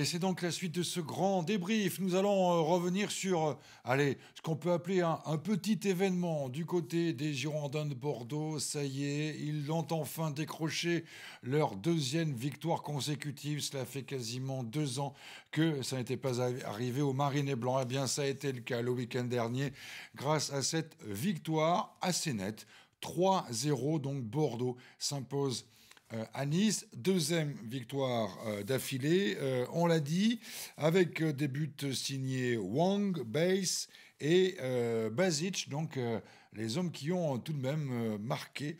Et c'est donc la suite de ce grand débrief. Nous allons euh, revenir sur, euh, allez, ce qu'on peut appeler un, petit événement du côté des Girondins de Bordeaux. Ça y est, ils ont enfin décroché leur deuxième victoire consécutive. Cela fait quasiment deux ans que ça n'était pas arrivé au Marinet Blanc. Eh bien, ça a été le cas le week-end dernier grâce à cette victoire assez nette. 3-0, donc Bordeaux s'impose euh, à Nice. Deuxième victoire euh, d'affilée, euh, on l'a dit, avec des buts signés Wang, Base et Basic, donc les hommes qui ont tout de même marqué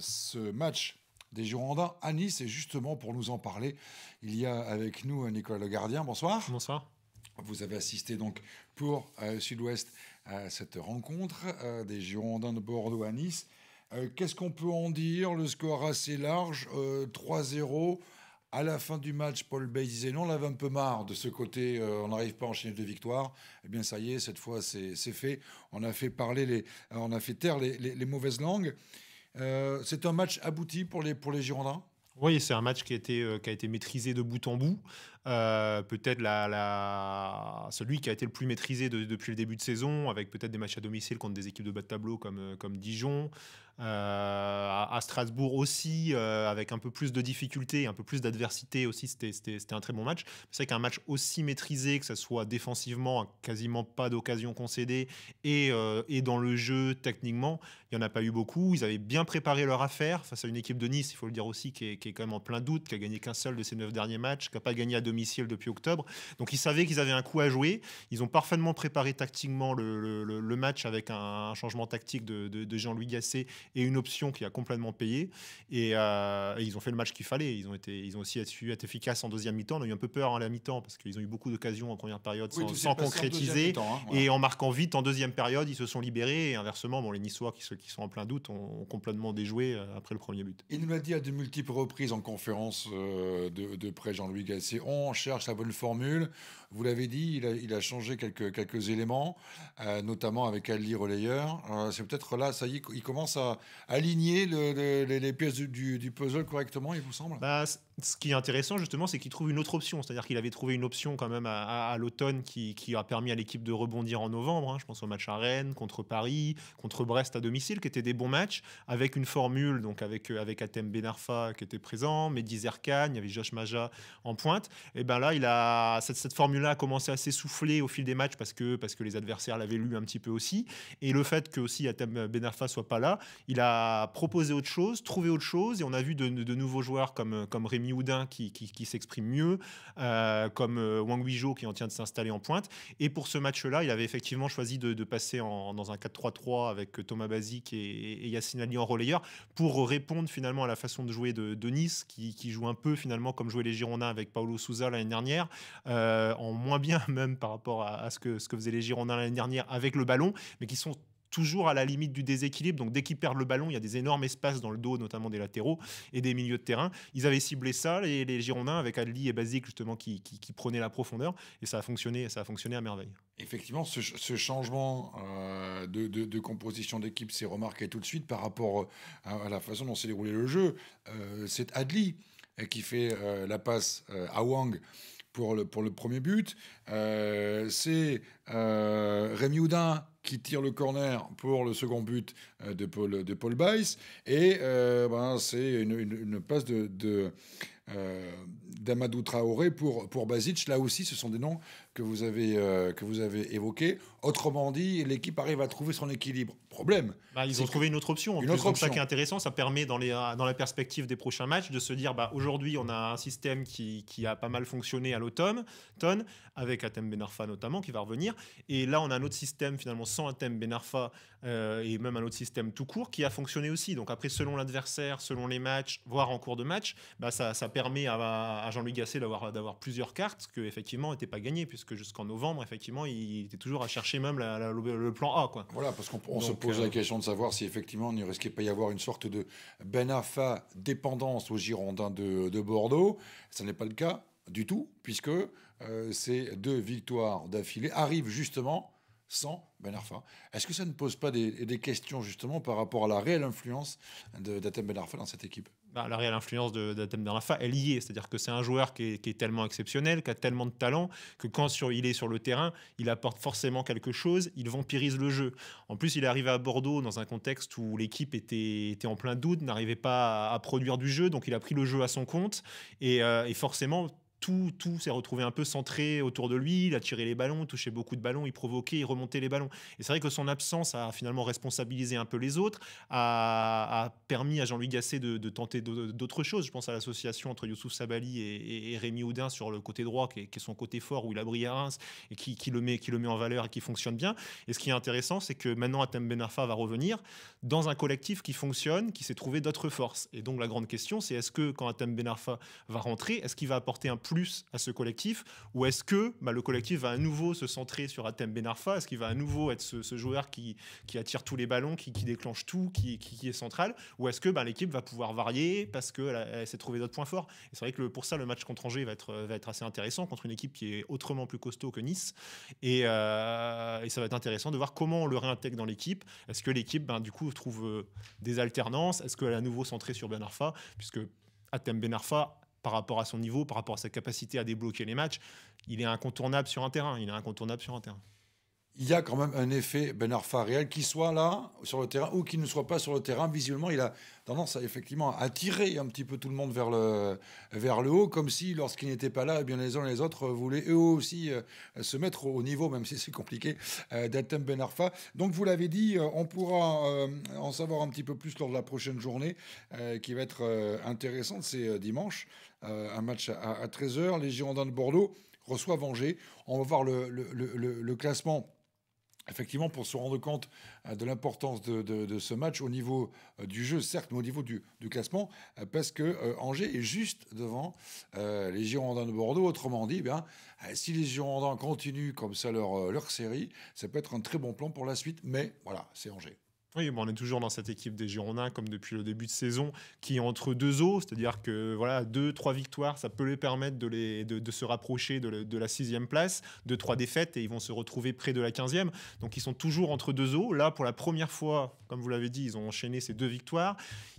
ce match des Girondins à Nice. Et justement, pour nous en parler, il y a avec nous Nicolas Le Gardien. Bonsoir. Bonsoir. Vous avez assisté donc pour Sud-Ouest à cette rencontre des Girondins de Bordeaux à Nice. Euh, qu'est-ce qu'on peut en dire Le score assez large, 3-0. Euh, à la fin du match, Paul Bay disait non, on avait un peu marre de ce côté, euh, on n'arrive pas en enchaîner de victoires. Eh bien, ça y est, cette fois, c'est fait. On a fait parler, les, on a fait taire les, les, mauvaises langues. c'est un match abouti pour les, pour les Girondins oui, c'est un match qui a, été, qui a été maîtrisé de bout en bout. peut-être la, la, celui qui a été le plus maîtrisé depuis le début de saison, avec peut-être des matchs à domicile contre des équipes de bas de tableau comme, comme Dijon, euh, à, Strasbourg aussi, euh, avec un peu plus de difficultés, un peu plus d'adversité aussi, c'était un très bon match. C'est vrai qu'un match aussi maîtrisé, que ce soit défensivement, hein, quasiment pas d'occasion concédée, euh, et, dans le jeu techniquement, il n'y en a pas eu beaucoup. Ils avaient bien préparé leur affaire face à une équipe de Nice, il faut le dire aussi, qui est, quand même en plein doute, qui a gagné qu'un seul de ses neuf derniers matchs, qui n'a pas gagné à domicile depuis octobre. Donc ils savaient qu'ils avaient un coup à jouer. Ils ont parfaitement préparé tactiquement le, match avec un, changement tactique de, de Jean-Louis Gasset et une option qui a complètement payé. Euh, et, ils ont fait le match qu'il fallait. Ils ont, été, ils ont aussi su être efficaces en deuxième mi-temps. On a eu un peu peur en hein, la mi-temps parce qu'ils ont eu beaucoup d'occasions en première période sans, concrétiser. Hein, et en marquant vite en deuxième période, ils se sont libérés. Et inversement, bon, les Niçois qui, qui sont en plein doute ont, complètement déjoué euh, après le premier but. Il nous l'a dit à de multiples reprises en conférence euh, de, près, Jean-Louis Gasset. On cherche la bonne formule. Vous l'avez dit, il a, changé quelques, quelques éléments, notamment avec Ali Relayer c'est peut-être là, ça y est, il commence à, aligner les pièces du, puzzle correctement, il vous semble bah, ce qui est intéressant justement, c'est qu'il trouve une autre option. C'est-à-dire qu'il avait trouvé une option quand même à, l'automne qui, a permis à l'équipe de rebondir en novembre. Hein. Je pense au match à Rennes, contre Paris, contre Brest à domicile, qui étaient des bons matchs, avec une formule, donc avec, euh, avec Atem Benarfa qui était présent, Mehdi Zerkan, il y avait Josh Maja en pointe. Et ben là, il a, cette, cette formule-là a commencé à s'essouffler au fil des matchs parce que, parce que les adversaires l'avaient lu un petit peu aussi. Et le fait que aussi Atem Benarfa soit pas là, il a proposé autre chose, trouvé autre chose, et on a vu de, nouveaux joueurs comme, comme Rémi Houdin qui, qui, s'exprime mieux, euh, comme euh, Wang Huizhou qui en tient de s'installer en pointe. Et pour ce match-là, il avait effectivement choisi de, passer en, dans un 4-3-3 avec Thomas Bazic et, et, Yacine Ali en relayeur pour répondre finalement à la façon de jouer de, Nice qui, joue un peu finalement comme jouaient les Girondins avec Paolo Souza l'année dernière, euh, en moins bien même par rapport à, à ce, que, ce que faisaient les Girondins l'année dernière avec le ballon, mais qui sont toujours à la limite du déséquilibre. Donc dès qu'ils perdent le ballon, il y a des énormes espaces dans le dos, notamment des latéraux et des milieux de terrain. Ils avaient ciblé ça, les, les Girondins, avec Adli et Basique, justement qui, qui, prenaient la profondeur, et ça a fonctionné, ça a fonctionné à merveille. Effectivement, ce, changement euh, de, composition d'équipe s'est remarqué tout de suite par rapport euh, à, la façon dont s'est déroulé le jeu. Euh, c'est Adli qui fait la passe à Wang pour le, pour le premier but. Euh, c'est euh, Rémi Houdin qui tire le corner pour le second but euh, de Paul, de Paul Et euh, ben, c'est une, passe de, de d'Amadou Traoré pour, pour Basic. Là aussi, ce sont des noms que vous avez, que vous avez évoqués. Autrement dit, l'équipe arrive à trouver son équilibre problème. Bah, ils ont trouvé une autre option. En une Autre ça est intéressant, ça permet dans, les, euh, dans la perspective des prochains matchs de se dire bah, aujourd'hui, on a un système qui, a pas mal fonctionné à l'automne, avec Atem Benarfa notamment, qui va revenir. Et là, on a un autre système finalement sans Atem Benarfa euh, et même un autre système tout court qui a fonctionné aussi. Donc, après, selon l'adversaire, selon les matchs, voire en cours de match, bah, ça, permet à, Jean-Louis Gasset d'avoir plusieurs cartes que effectivement n'étaient pas gagnées, puisque jusqu'en novembre, effectivement, il était toujours à chercher même le, plan A. Quoi. Voilà, parce qu'on se pose la euh, question de savoir si effectivement il ne risquait pas y avoir une sorte de Benafa dépendance aux Girondins de, Bordeaux. Ce n'est pas le cas du tout, puisque euh, ces deux victoires d'affilée arrivent justement sans Ben Arfa. Est-ce que ça ne pose pas des, questions justement par rapport à la réelle influence d'Atem Ben Arfa dans cette équipe bah, la réelle influence de, elle est liée. C'est-à-dire que c'est un joueur qui est, tellement exceptionnel, qui a tellement de talent, que quand il est sur le terrain, il apporte forcément quelque chose, il vampirise le jeu. En plus, il est arrivé à Bordeaux dans un contexte où l'équipe était, en plein doute, n'arrivait pas à, produire du jeu, donc il a pris le jeu à son compte. et euh, forcément, tout, tout s'est retrouvé un peu centré autour de lui. Il a tiré les ballons, touché beaucoup de ballons, il provoquait, il remontait les ballons. Et c'est vrai que son absence a finalement responsabilisé un peu les autres, a, permis à Jean-Louis Gasset de, tenter d'autres choses. Je pense à l'association entre Youssouf Sabali et, et, Rémi Houdin sur le côté droit, qui est, son côté fort, où il a brillé à Reims et qui, qui, le met, qui le met en valeur et qui fonctionne bien. Et ce qui est intéressant, c'est que maintenant Atem Benarfa va revenir dans un collectif qui fonctionne, qui s'est trouvé d'autres forces. Et donc la grande question, c'est est-ce que quand Atem Benarfa va rentrer, est-ce qu'il va apporter un plus à ce collectif Ou est-ce que bah, le collectif va à nouveau se centrer sur Atem Benarfa Est-ce qu'il va à nouveau être ce, joueur qui, attire tous les ballons, qui, déclenche tout, qui, est central Ou est-ce que bah, l'équipe va pouvoir varier parce qu'elle s'est trouvé d'autres points forts Et c'est vrai que pour ça, le match contre Angers va être, assez intéressant contre une équipe qui est autrement plus costaud que Nice. Euh, et, ça va être intéressant de voir comment on le réintègre dans l'équipe. Est-ce que l'équipe, ben, du coup, trouve euh, des alternances Est-ce qu'elle est à nouveau centrée sur Benarfa, Puisque Atem Benarfa par rapport à son niveau, par rapport à sa capacité à débloquer les matchs, il est incontournable sur un terrain. Il est incontournable sur un terrain il y a quand même un effet Ben Arfa réel, qui soit là sur le terrain ou qui ne soit pas sur le terrain. Visuellement, il a tendance à effectivement attirer un petit peu tout le monde vers le, vers le haut, comme si lorsqu'il n'était pas là, eh bien les uns et les autres voulaient eux aussi euh, se mettre au niveau, même si c'est compliqué, euh, d'Atem Ben Arfa. Donc vous l'avez dit, euh, on pourra euh, en savoir un petit peu plus lors de la prochaine journée, qui va être intéressante, c'est dimanche, un match à, 13h, les Girondins de Bordeaux reçoivent Angers. On va voir le, le classement effectivement, pour se rendre compte euh, de l'importance de, ce match au niveau euh, du jeu, certes, mais au niveau du, classement, euh, parce que Angers est juste devant les Girondins de Bordeaux. Autrement dit, eh bien, si les Girondins continuent comme ça leur, leur série, ça peut être un très bon plan pour la suite, mais voilà, c'est Angers. Oui, on est toujours dans cette équipe des Girondins, comme depuis le début de saison, qui est entre deux eaux, c'est-à-dire que voilà, deux, trois victoires, ça peut les permettre de, de, se rapprocher de, de, la sixième place, deux, trois défaites, et ils vont se retrouver près de la quinzième. Donc ils sont toujours entre deux eaux. Là, pour la première fois comme vous l'avez dit, ils ont enchaîné ces deux victoires.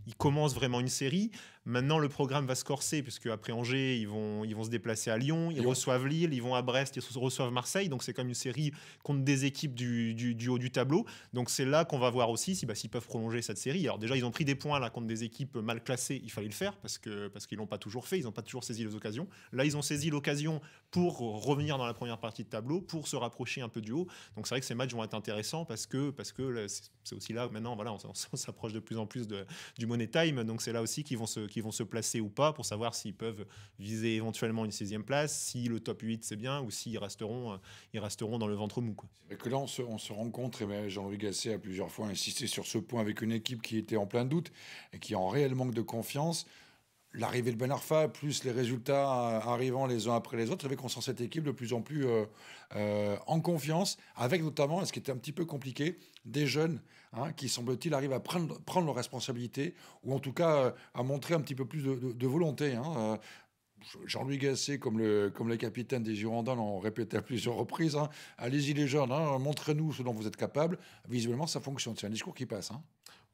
Ils commencent vraiment une série. Maintenant, le programme va se corser, puisque après Angers, ils vont, ils vont se déplacer à Lyon, ils reçoivent Lille, ils vont à Brest, ils reçoivent Marseille. Donc, c'est comme une série contre des équipes du, du haut du tableau. Donc, c'est là qu'on va voir aussi bah, s'ils peuvent prolonger cette série. Alors, déjà, ils ont pris des points là contre des équipes mal classées. Il fallait le faire parce qu'ils parce qu'ils l'ont pas toujours fait. Ils n'ont pas toujours saisi les occasions. Là, ils ont saisi l'occasion pour revenir dans la première partie de tableau, pour se rapprocher un peu du haut. Donc, c'est vrai que ces matchs vont être intéressants parce que, parce que c'est aussi là maintenant, voilà, on, s'approche de plus en plus du money time, donc c'est là aussi qu'ils vont, se, qu'ils vont se placer ou pas pour savoir s'ils peuvent viser éventuellement une sixième place, si le top 8 c'est bien ou s'ils resteront, euh, ils resteront dans le ventre mou. que là on se, on se rencontre, et eh Jean-Louis Gasset a plusieurs fois insisté sur ce point avec une équipe qui était en plein doute et qui en réel manque de confiance l'arrivée de Ben Arfa, plus les résultats arrivant les uns après les autres, avec qu'on sent cette équipe de plus en plus euh, euh, en confiance, avec notamment, ce qui était un petit peu compliqué, des jeunes hein, qui, semble-t-il, arrivent à prendre, prendre leurs responsabilités, ou en tout cas euh, à montrer un petit peu plus de, volonté. Hein. Jean-Louis Gasset, comme le, comme capitaine des Girondins, l'ont répété à plusieurs reprises. Hein, allez-y les jeunes, montrez-nous ce dont vous êtes capable. Visuellement, ça fonctionne. C'est un discours qui passe.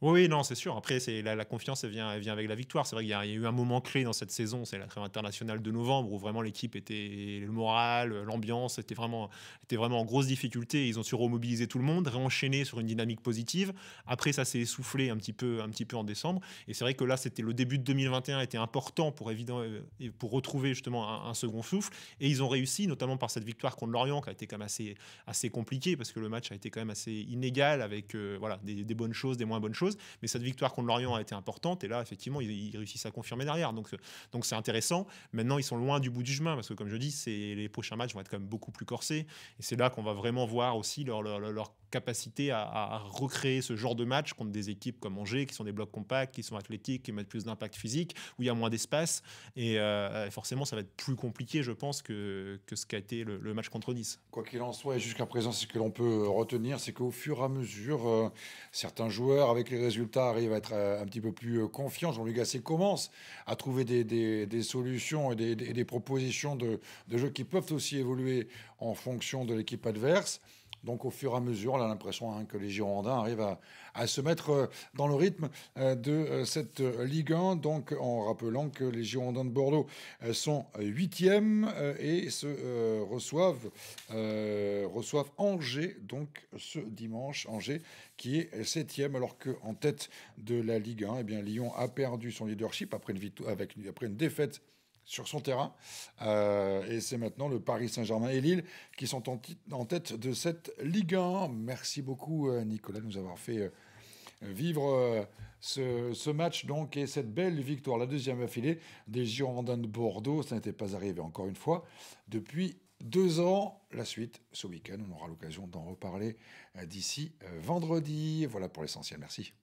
Oui, non, c'est sûr. Après, c'est la, confiance, elle vient, elle vient avec la victoire. C'est vrai qu'il y, y, a eu un moment clé dans cette saison, c'est la trêve internationale de novembre, où vraiment l'équipe était, le moral, l'ambiance, était vraiment, était vraiment en grosse difficulté. Ils ont su remobiliser tout le monde, réenchaîner sur une dynamique positive. Après, ça s'est essoufflé un petit peu, un petit peu en décembre. Et c'est vrai que là, c'était le début de 2021 était important pour évident, euh, pour retrouver justement un, second souffle. Et ils ont réussi, notamment par cette victoire contre l'Orient, qui a été quand même assez, assez compliquée, parce que le match a été quand même assez inégal, avec euh, voilà des bonnes choses, des moins bonnes choses. Mais cette victoire contre l'Orient a été importante. Et là, effectivement, ils, réussissent à confirmer derrière. Donc, donc c'est intéressant. Maintenant, ils sont loin du bout du chemin parce que, comme je dis, les prochains matchs vont être quand même beaucoup plus corsés. Et c'est là qu'on va vraiment voir aussi leur capacité à, recréer ce genre de match contre des équipes comme Angers, qui sont des blocs compacts, qui sont athlétiques, qui mettent plus d'impact physique, où il y a moins d'espace. Et euh, forcément, ça va être plus compliqué, je pense, que, ce qu'a été le, match contre Nice. Quoi qu'il en soit, et jusqu'à présent, ce que l'on peut euh, retenir, c'est qu'au fur et à mesure, euh, certains joueurs, avec les résultats, arrivent à être un petit peu plus confiants. Jean-Luc Gasset commence à trouver des, solutions et des, propositions de, de jeux qui peuvent aussi évoluer en fonction de l'équipe adverse. Donc au fur et à mesure, on a l'impression hein, que les Girondins arrivent à, se mettre euh, dans le rythme euh, de euh, cette Ligue 1. Donc en rappelant que les Girondins de Bordeaux sont huitièmes et se reçoivent, reçoivent Angers donc ce dimanche. Angers qui est septième alors qu'en tête de la Ligue 1, eh bien, Lyon a perdu son leadership après une, avec, après une défaite sur son terrain. Euh, et c'est maintenant le Paris Saint-Germain et Lille qui sont en, tête de cette Ligue 1. Merci beaucoup euh, Nicolas de nous avoir fait euh, vivre ce, match donc et cette belle victoire, la deuxième affilée des Girondins de Bordeaux. Ça n'était pas arrivé encore une fois depuis deux ans. La suite ce week-end, on aura l'occasion d'en reparler d'ici vendredi. Voilà pour l'essentiel. Merci.